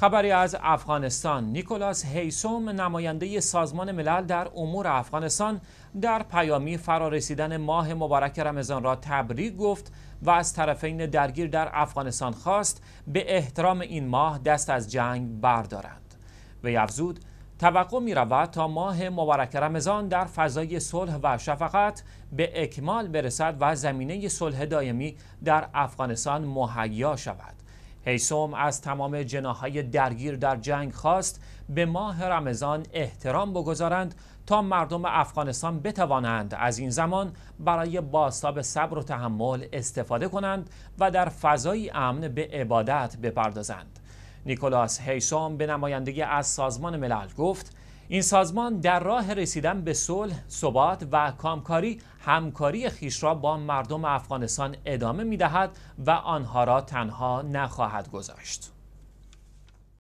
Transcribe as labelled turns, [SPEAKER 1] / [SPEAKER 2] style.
[SPEAKER 1] خبری از افغانستان نیکولاس هیسوم نماینده سازمان ملل در امور افغانستان در پیامی فرارسیدن ماه مبارک رمضان را تبریک گفت و از طرفین درگیر در افغانستان خواست به احترام این ماه دست از جنگ بردارند وی افزود توقع می رود تا ماه مبارک رمضان در فضای صلح و شفقت به اکمال برسد و زمینه صلح دائمی در افغانستان مهیا شود هیسوم از تمام جناهای درگیر در جنگ خواست به ماه رمضان احترام بگذارند تا مردم افغانستان بتوانند از این زمان برای باستاب صبر و تحمل استفاده کنند و در فضای امن به عبادت بپردازند نیکولاس هیسوم به نمایندگی از سازمان ملل گفت این سازمان در راه رسیدن به صلح، ثبات و کامکاری همکاری خیش را با مردم افغانستان ادامه می دهد و آنها را تنها نخواهد گذاشت.